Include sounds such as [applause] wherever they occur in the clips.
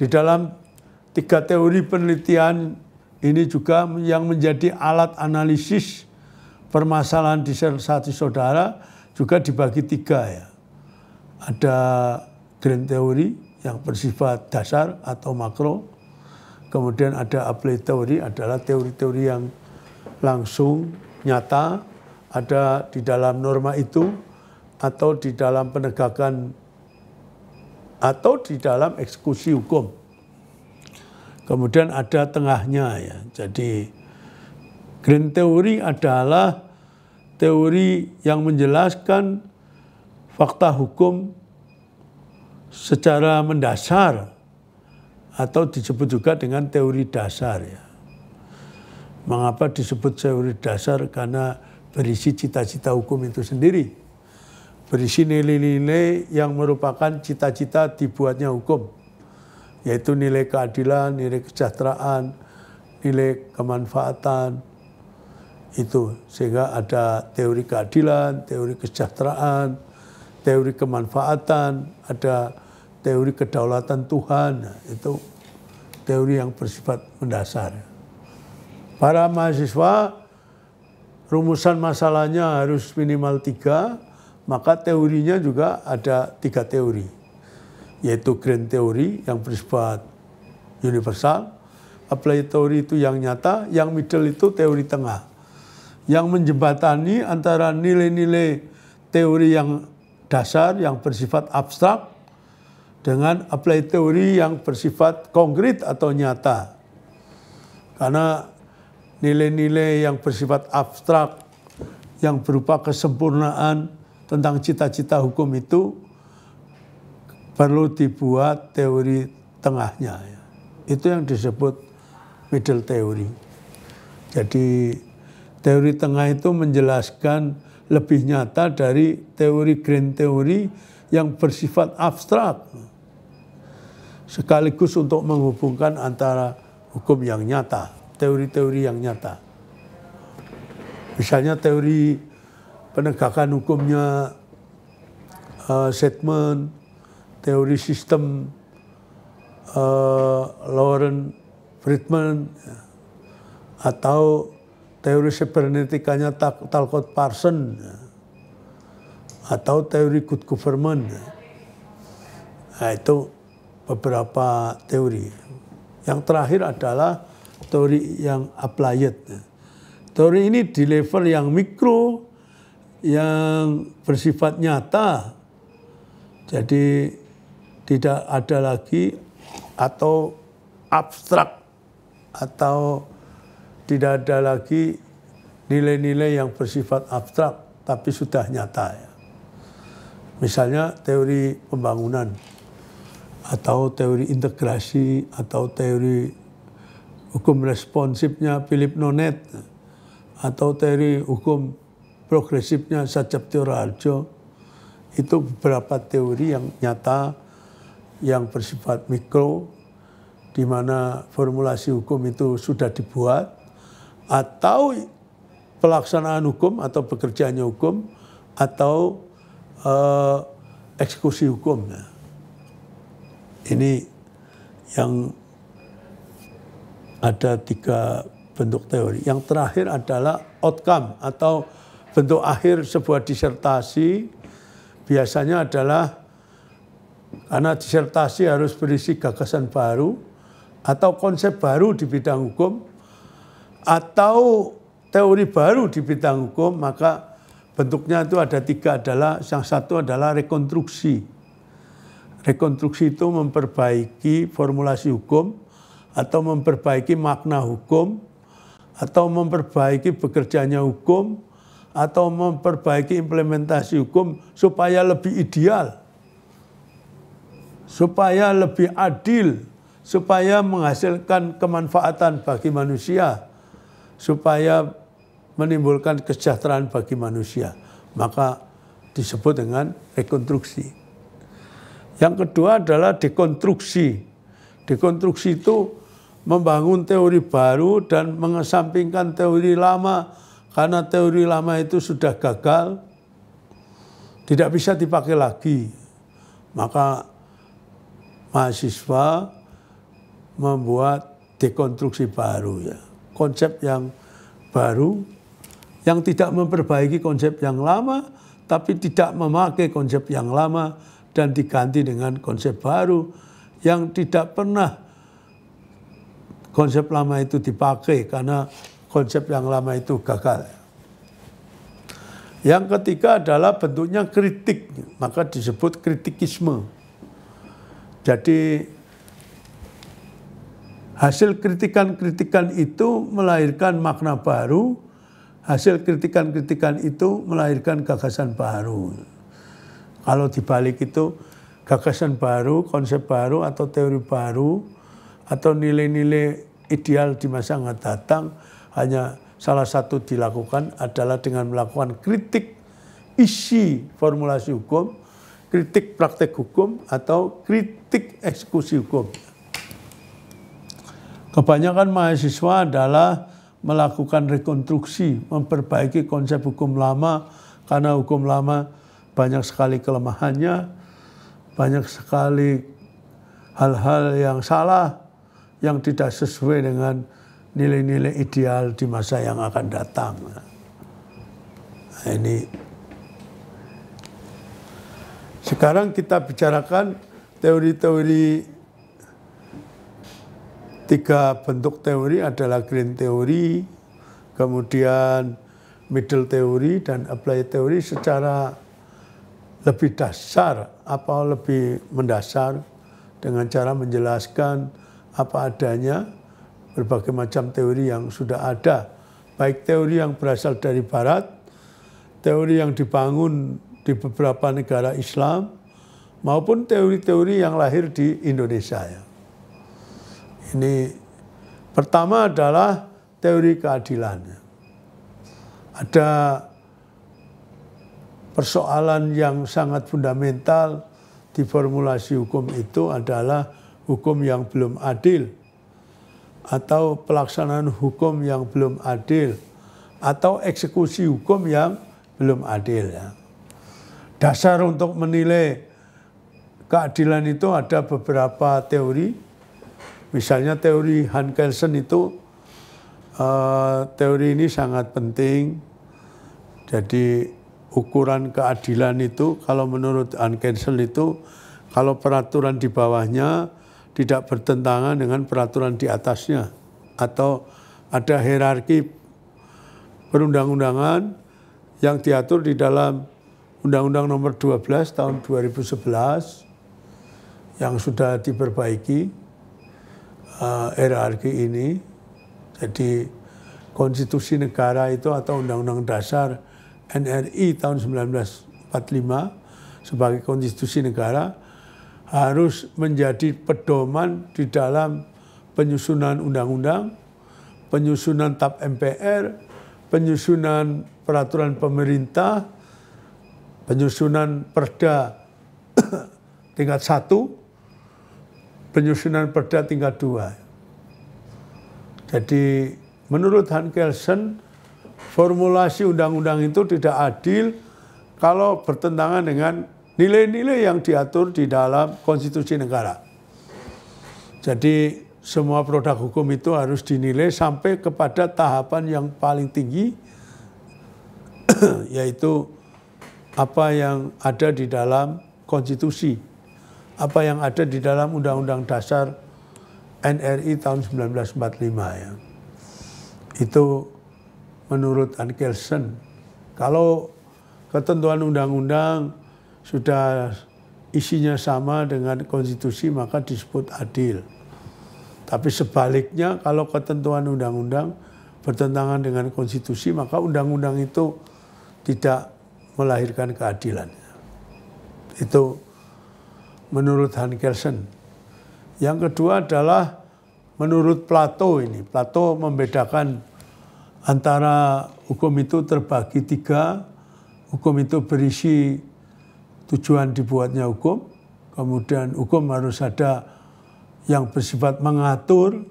Di dalam tiga teori penelitian ini juga yang menjadi alat analisis permasalahan disertasi saudara juga dibagi tiga ya. Ada grand teori yang bersifat dasar atau makro. Kemudian ada applied teori adalah teori-teori yang langsung nyata ada di dalam norma itu atau di dalam penegakan atau di dalam eksekusi hukum. Kemudian ada tengahnya ya. Jadi green theory adalah teori yang menjelaskan fakta hukum secara mendasar atau disebut juga dengan teori dasar ya. Mengapa disebut teori dasar? Karena berisi cita-cita hukum itu sendiri berisi nilai-nilai yang merupakan cita-cita dibuatnya hukum, yaitu nilai keadilan, nilai kesejahteraan, nilai kemanfaatan, itu sehingga ada teori keadilan, teori kesejahteraan, teori kemanfaatan, ada teori kedaulatan Tuhan, itu teori yang bersifat mendasar. Para mahasiswa rumusan masalahnya harus minimal tiga, maka teorinya juga ada tiga teori, yaitu grand teori yang bersifat universal, applied teori itu yang nyata, yang middle itu teori tengah. Yang menjembatani antara nilai-nilai teori yang dasar yang bersifat abstrak dengan applied teori yang bersifat konkret atau nyata. Karena nilai-nilai yang bersifat abstrak yang berupa kesempurnaan tentang cita-cita hukum itu perlu dibuat teori tengahnya. Ya. Itu yang disebut middle theory. Jadi teori tengah itu menjelaskan lebih nyata dari teori grand theory yang bersifat abstrak. Sekaligus untuk menghubungkan antara hukum yang nyata, teori-teori yang nyata. Misalnya teori penegakan hukumnya, uh, statement, teori sistem, uh, Lauren Friedman, ya. atau teori Tal Talcott Parson, ya. atau teori good government. Ya. Nah, itu beberapa teori. Yang terakhir adalah teori yang applied. Teori ini di level yang mikro, yang bersifat nyata. Jadi tidak ada lagi atau abstrak atau tidak ada lagi nilai-nilai yang bersifat abstrak tapi sudah nyata ya. Misalnya teori pembangunan atau teori integrasi atau teori hukum responsifnya Philip Nonet atau teori hukum progresifnya sajab teori itu beberapa teori yang nyata yang bersifat mikro di mana formulasi hukum itu sudah dibuat atau pelaksanaan hukum atau pekerjaannya hukum atau uh, eksekusi hukum Ini yang ada tiga bentuk teori. Yang terakhir adalah outcome atau bentuk akhir sebuah disertasi biasanya adalah karena disertasi harus berisi gagasan baru atau konsep baru di bidang hukum atau teori baru di bidang hukum maka bentuknya itu ada tiga adalah yang satu adalah rekonstruksi rekonstruksi itu memperbaiki formulasi hukum atau memperbaiki makna hukum atau memperbaiki bekerjanya hukum atau memperbaiki implementasi hukum supaya lebih ideal, supaya lebih adil, supaya menghasilkan kemanfaatan bagi manusia, supaya menimbulkan kesejahteraan bagi manusia. Maka disebut dengan rekonstruksi. Yang kedua adalah dekonstruksi. Dekonstruksi itu membangun teori baru dan mengesampingkan teori lama karena teori lama itu sudah gagal, tidak bisa dipakai lagi. Maka mahasiswa membuat dekonstruksi baru ya. Konsep yang baru yang tidak memperbaiki konsep yang lama tapi tidak memakai konsep yang lama dan diganti dengan konsep baru yang tidak pernah konsep lama itu dipakai karena konsep yang lama itu gagal. Yang ketiga adalah bentuknya kritik, maka disebut kritikisme. Jadi hasil kritikan-kritikan itu melahirkan makna baru, hasil kritikan-kritikan itu melahirkan gagasan baru. Kalau dibalik itu gagasan baru, konsep baru atau teori baru atau nilai-nilai ideal di masa yang datang hanya salah satu dilakukan adalah dengan melakukan kritik isi formulasi hukum, kritik praktek hukum, atau kritik eksekusi hukum. Kebanyakan mahasiswa adalah melakukan rekonstruksi, memperbaiki konsep hukum lama, karena hukum lama banyak sekali kelemahannya, banyak sekali hal-hal yang salah, yang tidak sesuai dengan nilai-nilai ideal di masa yang akan datang. Nah, ini sekarang kita bicarakan teori-teori tiga bentuk teori adalah green teori, kemudian middle teori dan applied teori secara lebih dasar apa lebih mendasar dengan cara menjelaskan apa adanya berbagai macam teori yang sudah ada, baik teori yang berasal dari Barat, teori yang dibangun di beberapa negara Islam, maupun teori-teori yang lahir di Indonesia. Ya. Ini pertama adalah teori keadilan. Ya. Ada persoalan yang sangat fundamental di formulasi hukum itu adalah hukum yang belum adil atau pelaksanaan hukum yang belum adil atau eksekusi hukum yang belum adil. Ya. Dasar untuk menilai keadilan itu ada beberapa teori. Misalnya teori Hankelsen itu eh, teori ini sangat penting. Jadi ukuran keadilan itu kalau menurut Hankelsen itu kalau peraturan di bawahnya tidak bertentangan dengan peraturan di atasnya atau ada hierarki perundang-undangan yang diatur di dalam Undang-Undang Nomor 12 tahun 2011 yang sudah diperbaiki uh, hierarki ini. Jadi konstitusi negara itu atau Undang-Undang Dasar NRI tahun 1945 sebagai konstitusi negara harus menjadi pedoman di dalam penyusunan undang-undang, penyusunan TAP MPR, penyusunan peraturan pemerintah, penyusunan perda [coughs] tingkat satu, penyusunan perda tingkat dua. Jadi menurut Han Kelsen, formulasi undang-undang itu tidak adil kalau bertentangan dengan nilai-nilai yang diatur di dalam konstitusi negara. Jadi semua produk hukum itu harus dinilai sampai kepada tahapan yang paling tinggi [clears throat] yaitu apa yang ada di dalam konstitusi, apa yang ada di dalam Undang-Undang Dasar NRI tahun 1945 ya. Itu menurut Ankelsen. Kalau ketentuan undang-undang sudah isinya sama dengan konstitusi maka disebut adil. Tapi sebaliknya kalau ketentuan undang-undang bertentangan dengan konstitusi maka undang-undang itu tidak melahirkan keadilan. Itu menurut Kelsen Yang kedua adalah menurut Plato ini. Plato membedakan antara hukum itu terbagi tiga. Hukum itu berisi tujuan dibuatnya hukum, kemudian hukum harus ada yang bersifat mengatur,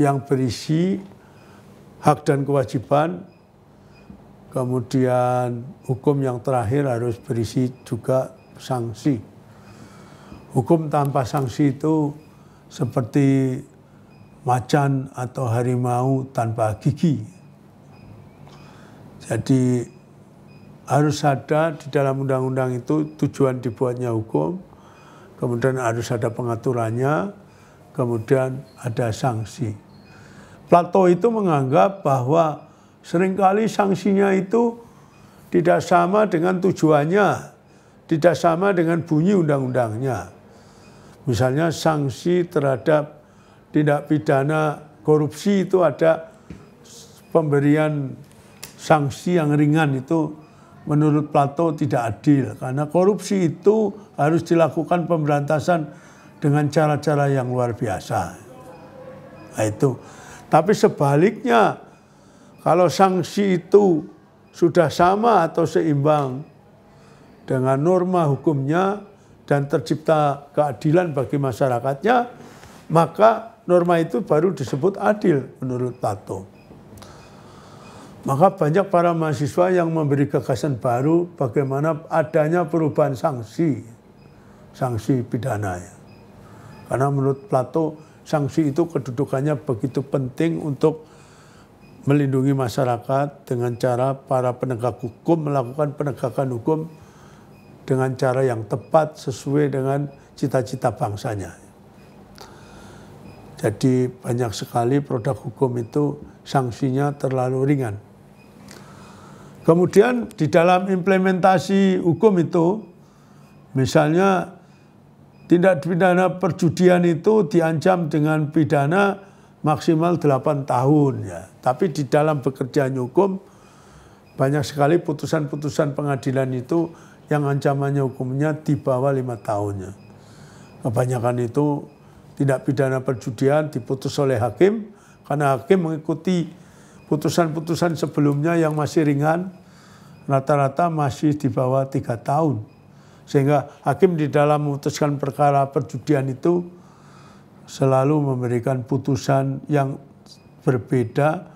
yang berisi hak dan kewajiban, kemudian hukum yang terakhir harus berisi juga sanksi. Hukum tanpa sanksi itu seperti macan atau harimau tanpa gigi. Jadi harus ada di dalam undang-undang itu tujuan dibuatnya hukum, kemudian harus ada pengaturannya, kemudian ada sanksi. Plato itu menganggap bahwa seringkali sanksinya itu tidak sama dengan tujuannya, tidak sama dengan bunyi undang-undangnya. Misalnya sanksi terhadap tindak pidana korupsi itu ada pemberian sanksi yang ringan itu menurut Plato tidak adil karena korupsi itu harus dilakukan pemberantasan dengan cara-cara yang luar biasa. Nah, itu. Tapi sebaliknya kalau sanksi itu sudah sama atau seimbang dengan norma hukumnya dan tercipta keadilan bagi masyarakatnya, maka norma itu baru disebut adil menurut Plato. Maka banyak para mahasiswa yang memberi gagasan baru bagaimana adanya perubahan sanksi, sanksi pidana. Ya. Karena menurut Plato, sanksi itu kedudukannya begitu penting untuk melindungi masyarakat dengan cara para penegak hukum melakukan penegakan hukum dengan cara yang tepat sesuai dengan cita-cita bangsanya. Jadi banyak sekali produk hukum itu sanksinya terlalu ringan. Kemudian di dalam implementasi hukum itu, misalnya tindak pidana perjudian itu diancam dengan pidana maksimal 8 tahun ya. Tapi di dalam pekerjaan hukum banyak sekali putusan-putusan pengadilan itu yang ancamannya hukumnya di bawah lima tahunnya. Kebanyakan itu tindak pidana perjudian diputus oleh hakim karena hakim mengikuti putusan-putusan sebelumnya yang masih ringan rata-rata masih di bawah tiga tahun. Sehingga hakim di dalam memutuskan perkara perjudian itu selalu memberikan putusan yang berbeda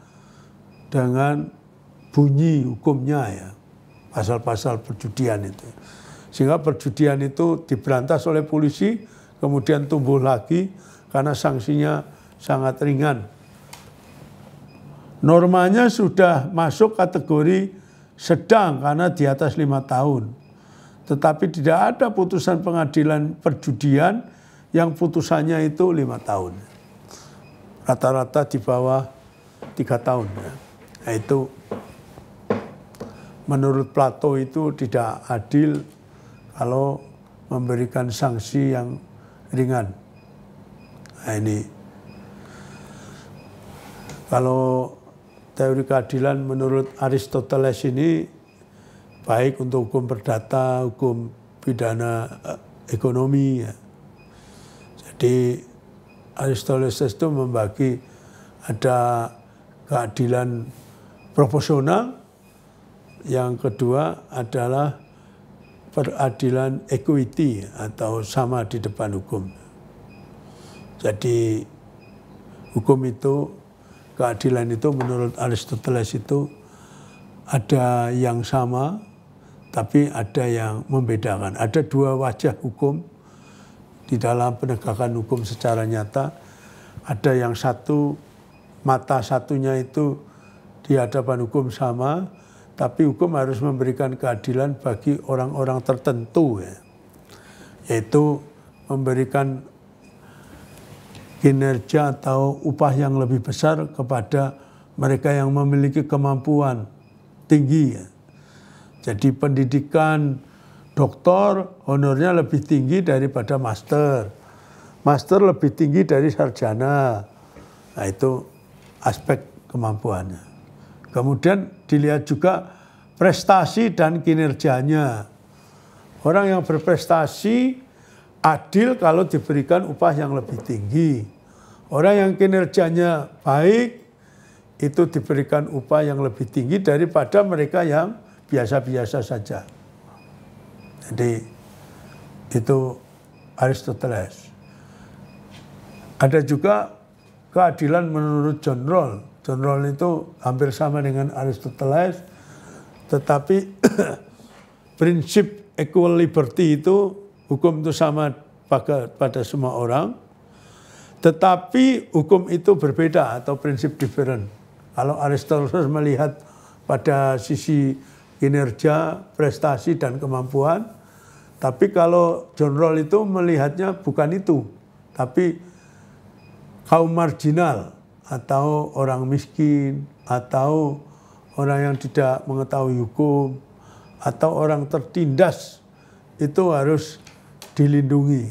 dengan bunyi hukumnya ya pasal-pasal perjudian itu sehingga perjudian itu diberantas oleh polisi kemudian tumbuh lagi karena sanksinya sangat ringan normanya sudah masuk kategori sedang karena di atas lima tahun. Tetapi tidak ada putusan pengadilan perjudian yang putusannya itu lima tahun. Rata-rata di bawah tiga tahun. Nah, ya. itu menurut Plato itu tidak adil kalau memberikan sanksi yang ringan. Nah, ini kalau teori keadilan menurut Aristoteles ini baik untuk hukum perdata, hukum pidana eh, ekonomi. Ya. Jadi Aristoteles itu membagi ada keadilan proporsional, yang kedua adalah peradilan equity atau sama di depan hukum. Jadi hukum itu keadilan itu menurut Aristoteles itu ada yang sama tapi ada yang membedakan. Ada dua wajah hukum di dalam penegakan hukum secara nyata. Ada yang satu mata satunya itu di hadapan hukum sama, tapi hukum harus memberikan keadilan bagi orang-orang tertentu ya. Yaitu memberikan kinerja atau upah yang lebih besar kepada mereka yang memiliki kemampuan tinggi. Ya. Jadi pendidikan doktor honornya lebih tinggi daripada master. Master lebih tinggi dari sarjana. Nah itu aspek kemampuannya. Kemudian dilihat juga prestasi dan kinerjanya. Orang yang berprestasi adil kalau diberikan upah yang lebih tinggi. Orang yang kinerjanya baik itu diberikan upah yang lebih tinggi daripada mereka yang biasa-biasa saja. Jadi itu Aristoteles. Ada juga keadilan menurut John Roll. John Roll itu hampir sama dengan Aristoteles, tetapi [clears throat] prinsip equal liberty itu Hukum itu sama pada semua orang. Tetapi hukum itu berbeda atau prinsip different. Kalau Aristoteles melihat pada sisi kinerja, prestasi, dan kemampuan. Tapi kalau John Roll itu melihatnya bukan itu. Tapi kaum marginal atau orang miskin atau orang yang tidak mengetahui hukum atau orang tertindas itu harus dilindungi.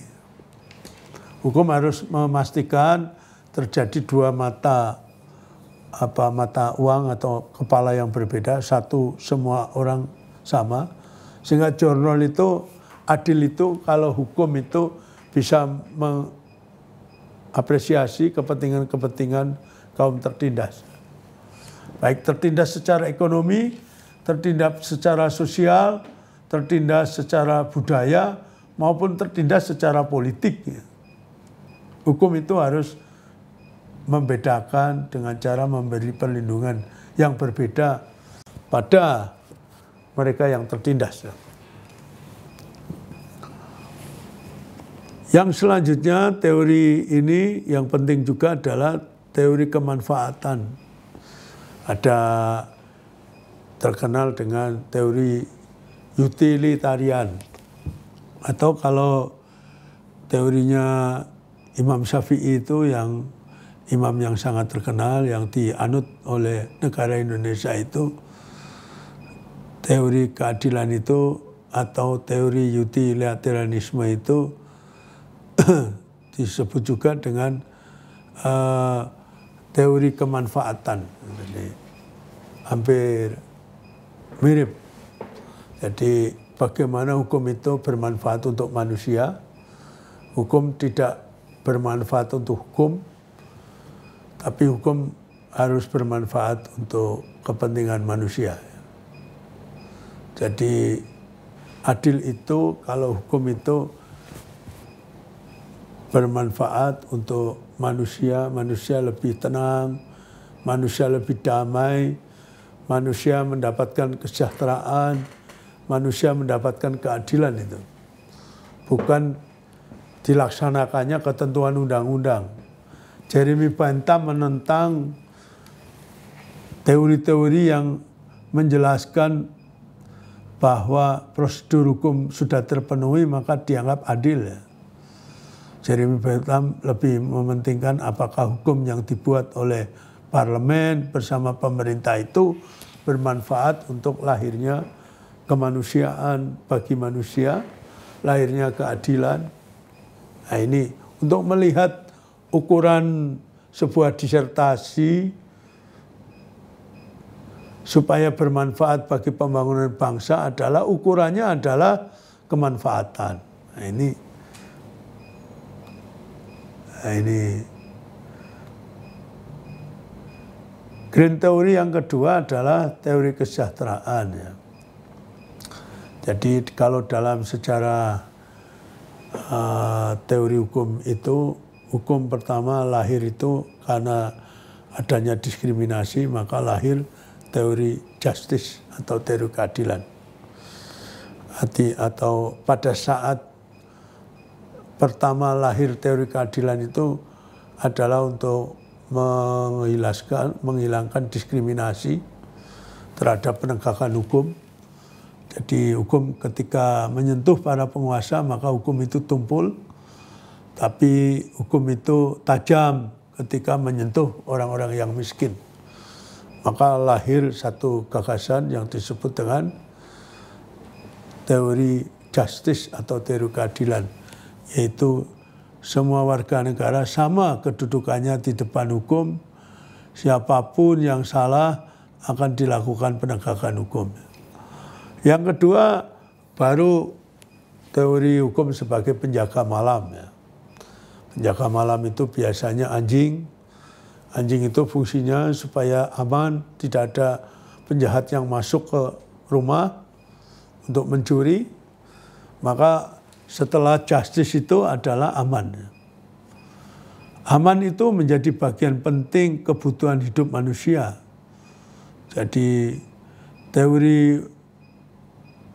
Hukum harus memastikan terjadi dua mata apa mata uang atau kepala yang berbeda, satu semua orang sama. Sehingga jurnal itu adil itu kalau hukum itu bisa mengapresiasi kepentingan-kepentingan kaum tertindas. Baik tertindas secara ekonomi, tertindas secara sosial, tertindas secara budaya, maupun tertindas secara politik. Ya. Hukum itu harus membedakan dengan cara memberi perlindungan yang berbeda pada mereka yang tertindas. Ya. Yang selanjutnya teori ini yang penting juga adalah teori kemanfaatan. Ada terkenal dengan teori utilitarian. Atau kalau teorinya Imam Syafi'i itu yang imam yang sangat terkenal yang dianut oleh negara Indonesia itu teori keadilan itu atau teori utilitarianisme itu [clears throat] disebut juga dengan uh, teori kemanfaatan. Jadi hampir mirip. Jadi bagaimana hukum itu bermanfaat untuk manusia. Hukum tidak bermanfaat untuk hukum, tapi hukum harus bermanfaat untuk kepentingan manusia. Jadi adil itu kalau hukum itu bermanfaat untuk manusia, manusia lebih tenang, manusia lebih damai, manusia mendapatkan kesejahteraan, manusia mendapatkan keadilan itu. Bukan dilaksanakannya ketentuan undang-undang. Jeremy Bentham menentang teori-teori yang menjelaskan bahwa prosedur hukum sudah terpenuhi maka dianggap adil ya. Jeremy Bentham lebih mementingkan apakah hukum yang dibuat oleh parlemen bersama pemerintah itu bermanfaat untuk lahirnya kemanusiaan bagi manusia, lahirnya keadilan. Nah ini untuk melihat ukuran sebuah disertasi supaya bermanfaat bagi pembangunan bangsa adalah ukurannya adalah kemanfaatan. Nah, ini nah, ini Green Theory yang kedua adalah teori kesejahteraan ya. Jadi kalau dalam secara uh, eh, teori hukum itu hukum pertama lahir itu karena adanya diskriminasi maka lahir teori justice atau teori keadilan. Hati atau pada saat pertama lahir teori keadilan itu adalah untuk menghilangkan menghilangkan diskriminasi terhadap penegakan hukum jadi hukum ketika menyentuh para penguasa maka hukum itu tumpul, tapi hukum itu tajam ketika menyentuh orang-orang yang miskin. Maka lahir satu gagasan yang disebut dengan teori justice atau teori keadilan, yaitu semua warga negara sama kedudukannya di depan hukum, siapapun yang salah akan dilakukan penegakan hukum. Yang kedua baru teori hukum sebagai penjaga malam ya. Penjaga malam itu biasanya anjing. Anjing itu fungsinya supaya aman, tidak ada penjahat yang masuk ke rumah untuk mencuri. Maka setelah justice itu adalah aman. Aman itu menjadi bagian penting kebutuhan hidup manusia. Jadi teori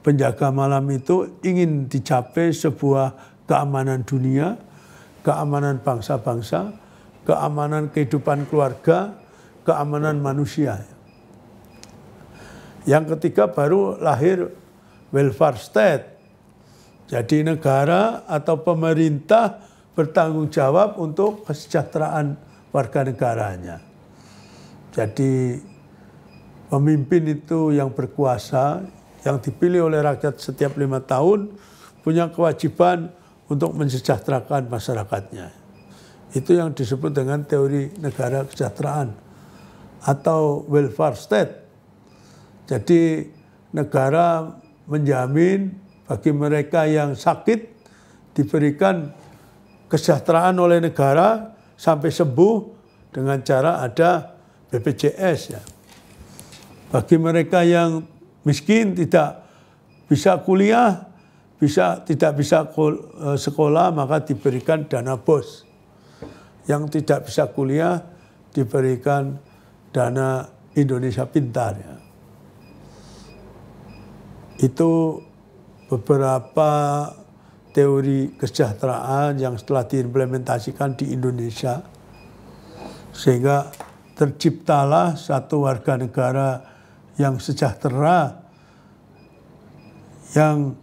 penjaga malam itu ingin dicapai sebuah keamanan dunia, keamanan bangsa-bangsa, keamanan kehidupan keluarga, keamanan manusia. Yang ketiga baru lahir welfare state. Jadi negara atau pemerintah bertanggung jawab untuk kesejahteraan warga negaranya. Jadi pemimpin itu yang berkuasa, yang dipilih oleh rakyat setiap lima tahun punya kewajiban untuk mensejahterakan masyarakatnya. Itu yang disebut dengan teori negara kesejahteraan atau welfare state. Jadi negara menjamin bagi mereka yang sakit diberikan kesejahteraan oleh negara sampai sembuh dengan cara ada BPJS ya. Bagi mereka yang miskin, tidak bisa kuliah, bisa tidak bisa e, sekolah maka diberikan dana bos. Yang tidak bisa kuliah diberikan dana Indonesia Pintar. Ya. Itu beberapa teori kesejahteraan yang setelah diimplementasikan di Indonesia sehingga terciptalah satu warga negara yang sejahtera, yang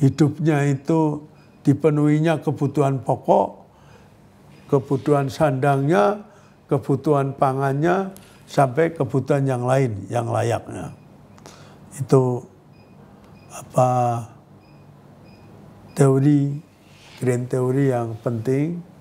hidupnya itu dipenuhinya kebutuhan pokok, kebutuhan sandangnya, kebutuhan pangannya, sampai kebutuhan yang lain yang layaknya. Itu apa teori, grand teori yang penting